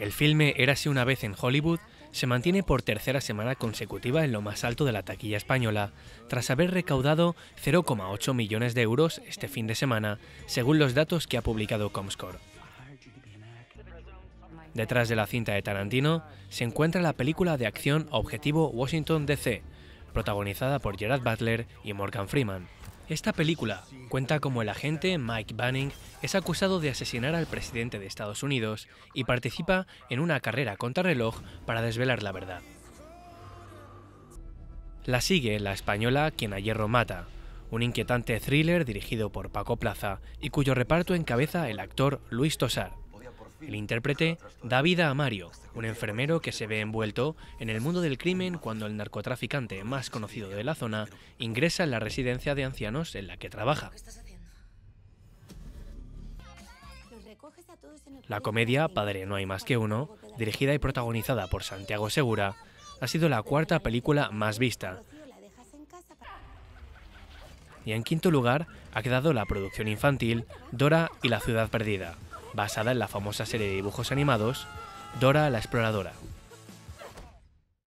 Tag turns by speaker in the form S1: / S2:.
S1: El filme Érase una vez en Hollywood se mantiene por tercera semana consecutiva en lo más alto de la taquilla española, tras haber recaudado 0,8 millones de euros este fin de semana, según los datos que ha publicado Comscore. Detrás de la cinta de Tarantino se encuentra la película de acción Objetivo Washington DC, protagonizada por Gerard Butler y Morgan Freeman. Esta película cuenta cómo el agente Mike Banning es acusado de asesinar al presidente de Estados Unidos y participa en una carrera contrarreloj para desvelar la verdad. La sigue la española Quien a Hierro Mata, un inquietante thriller dirigido por Paco Plaza y cuyo reparto encabeza el actor Luis Tosar. El intérprete da vida a Mario, un enfermero que se ve envuelto en el mundo del crimen cuando el narcotraficante más conocido de la zona ingresa en la residencia de ancianos en la que trabaja. La comedia Padre No hay más que uno, dirigida y protagonizada por Santiago Segura, ha sido la cuarta película más vista. Y en quinto lugar ha quedado la producción infantil Dora y la ciudad perdida, basada en la famosa serie de dibujos animados Dora la Exploradora.